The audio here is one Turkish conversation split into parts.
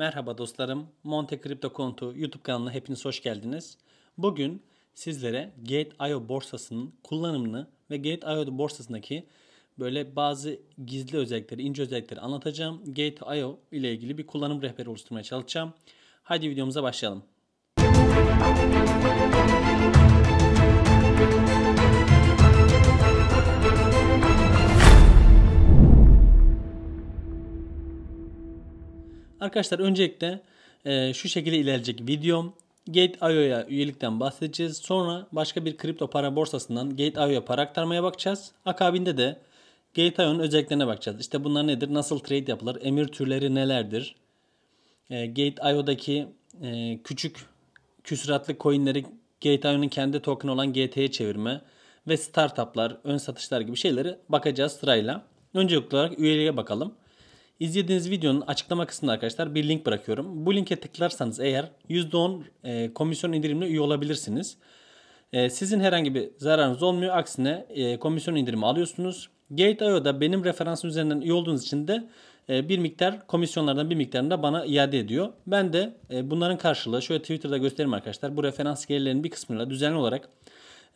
Merhaba dostlarım. Monte Kripto Kontu YouTube kanalına hepiniz hoş geldiniz. Bugün sizlere Gate.io borsasının kullanımını ve Gate.io borsasındaki böyle bazı gizli özellikleri, ince özellikleri anlatacağım. Gate.io ile ilgili bir kullanım rehberi oluşturmaya çalışacağım. Hadi videomuza başlayalım. Arkadaşlar öncelikle e, şu şekilde ilerleyecek videom. Gate.io'ya üyelikten bahsedeceğiz. Sonra başka bir kripto para borsasından Gate.io'ya para aktarmaya bakacağız. Akabinde de Gate.io'nun özelliklerine bakacağız. İşte bunlar nedir? Nasıl trade yapılır? Emir türleri nelerdir? E, Gate.io'daki e, küçük küsuratlı coinleri Gate.io'nun kendi token olan GT'ye çevirme ve startuplar, ön satışlar gibi şeyleri bakacağız sırayla. Öncelikli olarak üyeliğe bakalım. İzlediğiniz videonun açıklama kısmında arkadaşlar bir link bırakıyorum. Bu linke tıklarsanız eğer %10 e, komisyon indirimli üye olabilirsiniz. E, sizin herhangi bir zararınız olmuyor. Aksine e, komisyon indirimi alıyorsunuz. Gate.io'da benim referansım üzerinden üye olduğunuz için de e, bir miktar komisyonlardan bir miktarını da bana iade ediyor. Ben de bunların karşılığı şöyle Twitter'da göstereyim arkadaşlar. Bu referans gelirlerinin bir kısmıyla düzenli olarak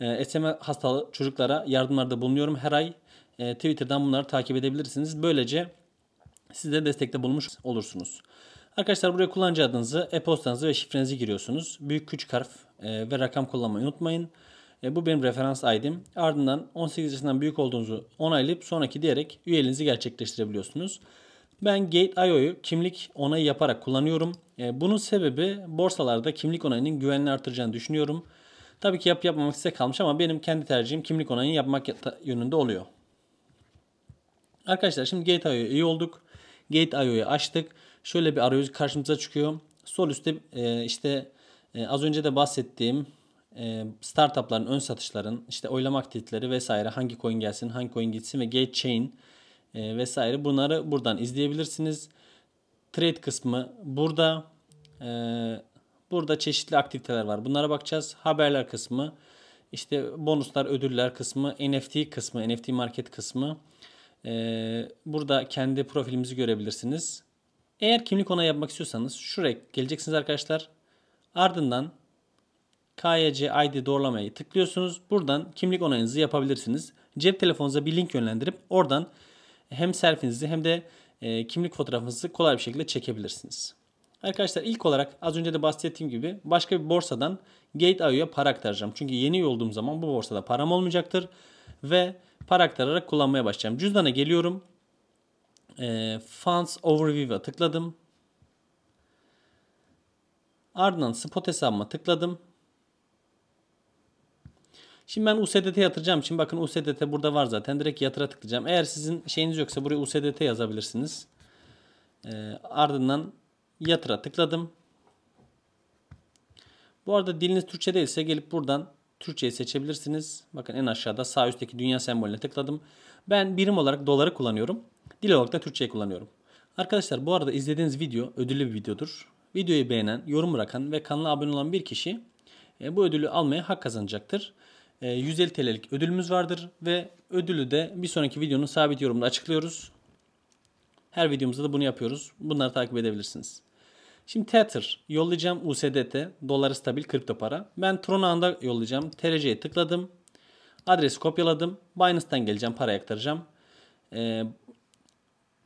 e, SMA hastalı çocuklara yardımlarda bulunuyorum. Her ay Twitter'dan bunları takip edebilirsiniz. Böylece siz de destekte bulmuş olursunuz. Arkadaşlar buraya kullanıcı adınızı, e-postanızı ve şifrenizi giriyorsunuz. Büyük küçük harf e, ve rakam kullanmayı unutmayın. E, bu benim referans ID'm. Ardından 18 yaşından büyük olduğunuzu onaylayıp sonraki diyerek üyeliğinizi gerçekleştirebiliyorsunuz. Ben Gate.io'yu kimlik onayı yaparak kullanıyorum. E, bunun sebebi borsalarda kimlik onayının güvenini artıracağını düşünüyorum. Tabii ki yap yapmamak size kalmış ama benim kendi tercihim kimlik onayını yapmak yönünde oluyor. Arkadaşlar şimdi Gate.io'ya iyi olduk. Gate.io'yu açtık. Şöyle bir arayüz karşımıza çıkıyor. Sol üstte e, işte e, az önce de bahsettiğim e, startupların ön satışların işte oylama aktiviteleri vesaire hangi coin gelsin hangi coin gitsin ve gate chain e, vesaire bunları buradan izleyebilirsiniz. Trade kısmı burada e, burada çeşitli aktiviteler var. Bunlara bakacağız. Haberler kısmı işte bonuslar ödüller kısmı NFT kısmı NFT market kısmı ee, burada kendi profilimizi görebilirsiniz. Eğer kimlik onayı yapmak istiyorsanız şuraya geleceksiniz arkadaşlar. Ardından KYC ID doğrulamayı tıklıyorsunuz. Buradan kimlik onayınızı yapabilirsiniz. Cep telefonunuza bir link yönlendirip oradan hem selfinizi hem de e, kimlik fotoğrafınızı kolay bir şekilde çekebilirsiniz. Arkadaşlar ilk olarak az önce de bahsettiğim gibi başka bir borsadan Gate.io'ya para aktaracağım. Çünkü yeni olduğum zaman bu borsada param olmayacaktır. Ve para aktararak kullanmaya başlayacağım. Cüzdana geliyorum. E, Funds Overview'a tıkladım. Ardından spot hesabıma tıkladım. Şimdi ben USDT yatıracağım için bakın USDT burada var zaten. Direkt yatıra tıklayacağım. Eğer sizin şeyiniz yoksa buraya USDT yazabilirsiniz. E, ardından yatıra tıkladım. Bu arada diliniz Türkçe değilse gelip buradan Türkçe'yi seçebilirsiniz. Bakın en aşağıda sağ üstteki dünya sembolüne tıkladım. Ben birim olarak doları kullanıyorum. Dil olarak da Türkçe'yi kullanıyorum. Arkadaşlar bu arada izlediğiniz video ödüllü bir videodur. Videoyu beğenen, yorum bırakan ve kanala abone olan bir kişi e, bu ödülü almaya hak kazanacaktır. 150 e, TL'lik ödülümüz vardır ve ödülü de bir sonraki videonun sabit yorumunda açıklıyoruz. Her videomuzda da bunu yapıyoruz. Bunları takip edebilirsiniz. Şimdi Tether yollayacağım USDT doları stabil kripto para. Ben Tron ağında yollayacağım. TRC'ye tıkladım. Adresi kopyaladım. Binance'tan geleceğim para aktaracağım. Ee,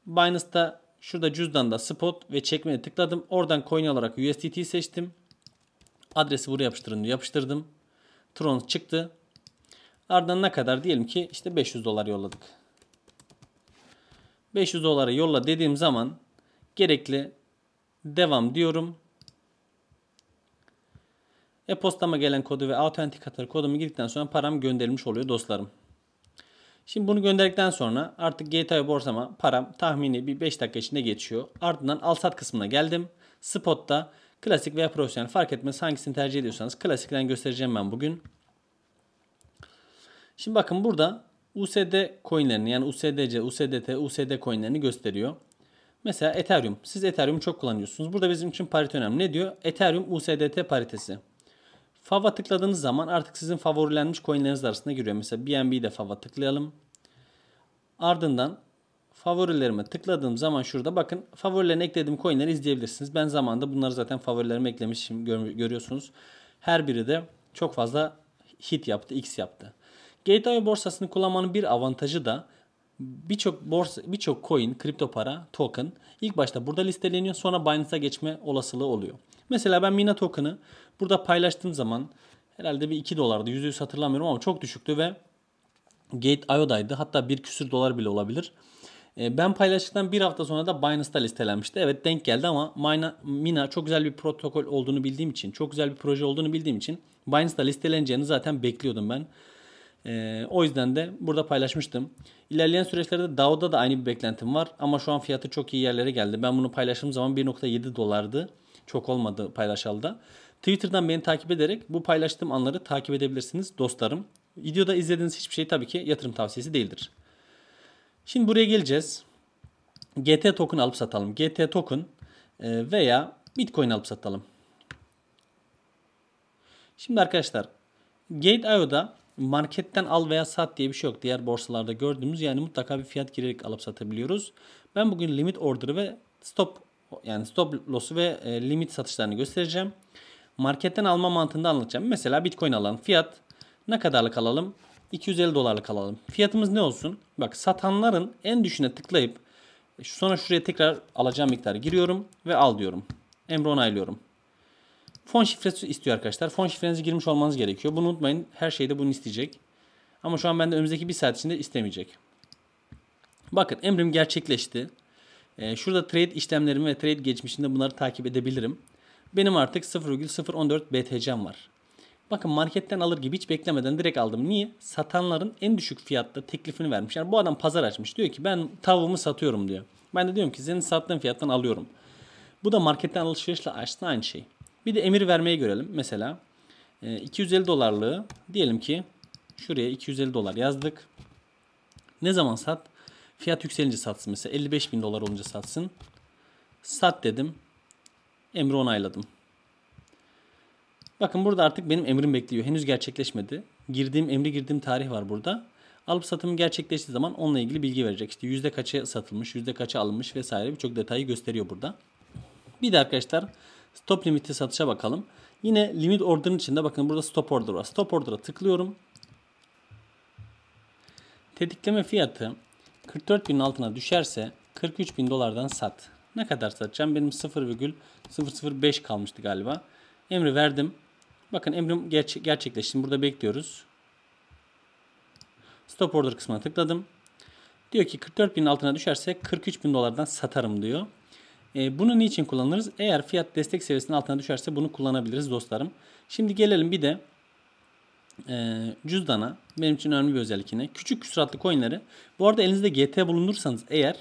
Binance'da şurada cüzdanda spot ve çekmeye tıkladım. Oradan coin olarak USDT seçtim. Adresi buraya yapıştırın diye yapıştırdım. Tron çıktı. Ardından ne kadar diyelim ki işte 500 dolar yolladık. 500 dolara yolla dediğim zaman gerekli Devam diyorum. E-postama gelen kodu ve autentikatör kodumu girdikten sonra param gönderilmiş oluyor dostlarım. Şimdi bunu gönderdikten sonra artık GTA borsama param tahmini bir 5 dakika içinde geçiyor. Ardından al sat kısmına geldim. Spot'ta klasik veya profesyonel fark etmez hangisini tercih ediyorsanız klasikten göstereceğim ben bugün. Şimdi bakın burada USD coinlerini yani USDC, USDT, USD coinlerini gösteriyor. Mesela Ethereum. Siz Ethereum'u çok kullanıyorsunuz. Burada bizim için parite önemli. Ne diyor? Ethereum USDT paritesi. Fav'a tıkladığınız zaman artık sizin favorilenmiş coinleriniz arasında giriyor. Mesela BNB'de Fav'a tıklayalım. Ardından favorilerime tıkladığım zaman şurada bakın favorilerine eklediğim coinleri izleyebilirsiniz. Ben zamanında bunları zaten favorilerime eklemişim gör, görüyorsunuz. Her biri de çok fazla hit yaptı, x yaptı. Gateway borsasını kullanmanın bir avantajı da birçok borsa, birçok coin, kripto para, token ilk başta burada listeleniyor sonra Binance'a geçme olasılığı oluyor. Mesela ben Mina token'ı burada paylaştığım zaman herhalde bir 2 dolardı. yüz hatırlamıyorum ama çok düşüktü ve Gate IO'daydı. Hatta bir küsür dolar bile olabilir. Ee, ben paylaştıktan bir hafta sonra da Binance'da listelenmişti. Evet denk geldi ama Mina, Mina çok güzel bir protokol olduğunu bildiğim için, çok güzel bir proje olduğunu bildiğim için Binance'da listeleneceğini zaten bekliyordum ben. E, o yüzden de burada paylaşmıştım. İlerleyen süreçlerde DAO'da da aynı bir beklentim var ama şu an fiyatı çok iyi yerlere geldi. Ben bunu paylaştığım zaman 1.7 dolardı. Çok olmadı paylaşalda. Twitter'dan beni takip ederek bu paylaştığım anları takip edebilirsiniz dostlarım. Videoda izlediğiniz hiçbir şey tabii ki yatırım tavsiyesi değildir. Şimdi buraya geleceğiz. GT token alıp satalım. GT token e, veya Bitcoin alıp satalım. Şimdi arkadaşlar Gate.io'da marketten al veya sat diye bir şey yok. Diğer borsalarda gördüğümüz yani mutlaka bir fiyat girerek alıp satabiliyoruz. Ben bugün limit order'ı ve stop yani stop loss'u ve e, limit satışlarını göstereceğim. Marketten alma mantığını anlatacağım. Mesela Bitcoin alan fiyat ne kadarlık alalım? 250 dolarlık alalım. Fiyatımız ne olsun? Bak satanların en düşüne tıklayıp e, sonra şuraya tekrar alacağım miktarı giriyorum ve al diyorum. Emri onaylıyorum. Fon şifresi istiyor arkadaşlar. Fon şifrenizi girmiş olmanız gerekiyor. Bunu unutmayın. Her şeyde bunu isteyecek. Ama şu an bende önümüzdeki bir saat içinde istemeyecek. Bakın emrim gerçekleşti. Ee, şurada trade işlemlerimi ve trade geçmişinde bunları takip edebilirim. Benim artık 0,014 BTC'm var. Bakın marketten alır gibi hiç beklemeden direkt aldım. Niye? Satanların en düşük fiyatta teklifini vermiş. Yani bu adam pazar açmış. Diyor ki ben tavuğumu satıyorum diyor. Ben de diyorum ki senin sattığın fiyattan alıyorum. Bu da marketten alışverişle açtı aynı şey. Bir de emir vermeyi görelim. Mesela 250 e, dolarlığı diyelim ki şuraya 250 dolar yazdık. Ne zaman sat? Fiyat yükselince satsın mesela 55 bin dolar olunca satsın. Sat dedim. Emri onayladım. Bakın burada artık benim emrim bekliyor. Henüz gerçekleşmedi. Girdiğim emri girdiğim tarih var burada. Alıp satımı gerçekleştiği zaman onunla ilgili bilgi verecek. İşte yüzde kaça satılmış, yüzde kaça alınmış vesaire birçok detayı gösteriyor burada. Bir de arkadaşlar Stop limiti satışa bakalım. Yine limit order'ın içinde bakın burada stop order var. Stop order'a tıklıyorum. Tetikleme fiyatı 44.000'in altına düşerse 43.000 dolardan sat. Ne kadar satacağım? Benim 0,005 kalmıştı galiba. Emri verdim. Bakın emrim gerçek, gerçekleşti. burada bekliyoruz. Stop order kısmına tıkladım. Diyor ki 44.000'in altına düşerse 43.000 dolardan satarım diyor. Ee, bunu niçin kullanırız? Eğer fiyat destek seviyesinin altına düşerse bunu kullanabiliriz dostlarım. Şimdi gelelim bir de e, cüzdana. Benim için önemli bir özellik yine. Küçük küsuratlı coinleri. Bu arada elinizde GT bulundursanız eğer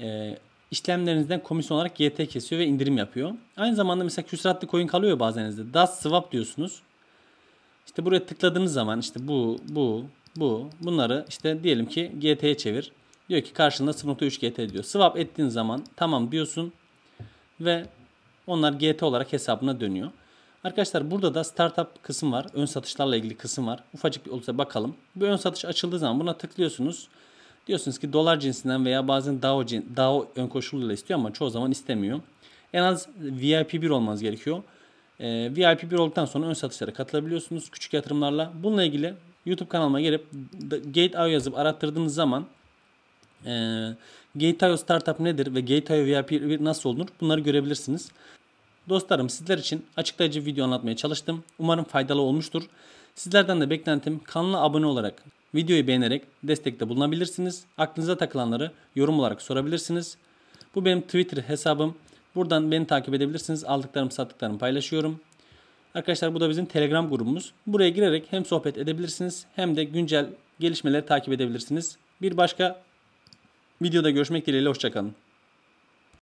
e, işlemlerinizden komisyon olarak GT kesiyor ve indirim yapıyor. Aynı zamanda mesela küsuratlı coin kalıyor bazen elinizde. DAS swap diyorsunuz. İşte buraya tıkladığınız zaman işte bu, bu, bu bunları işte diyelim ki GT'ye çevir. Diyor ki karşılığında 0.3 GT diyor. Swap ettiğin zaman tamam diyorsun ve onlar GT olarak hesabına dönüyor. Arkadaşlar burada da startup kısım var. Ön satışlarla ilgili kısım var. Ufacık bir olursa bakalım. Bu ön satış açıldığı zaman buna tıklıyorsunuz. Diyorsunuz ki dolar cinsinden veya bazen DAO, DAO ön koşuluyla istiyor ama çoğu zaman istemiyor. En az VIP 1 olmanız gerekiyor. Ee, VIP 1 olduktan sonra ön satışlara katılabiliyorsunuz küçük yatırımlarla. Bununla ilgili YouTube kanalıma gelip Gate.io yazıp arattırdığınız zaman e, ee, Gate.io Startup nedir ve Gate.io VIP nasıl olunur bunları görebilirsiniz. Dostlarım sizler için açıklayıcı video anlatmaya çalıştım. Umarım faydalı olmuştur. Sizlerden de beklentim kanala abone olarak, videoyu beğenerek destekte bulunabilirsiniz. Aklınıza takılanları yorum olarak sorabilirsiniz. Bu benim Twitter hesabım. Buradan beni takip edebilirsiniz. Aldıklarım sattıklarımı paylaşıyorum. Arkadaşlar bu da bizim Telegram grubumuz. Buraya girerek hem sohbet edebilirsiniz hem de güncel gelişmeleri takip edebilirsiniz. Bir başka Videoda görüşmek dileğiyle hoşçakalın.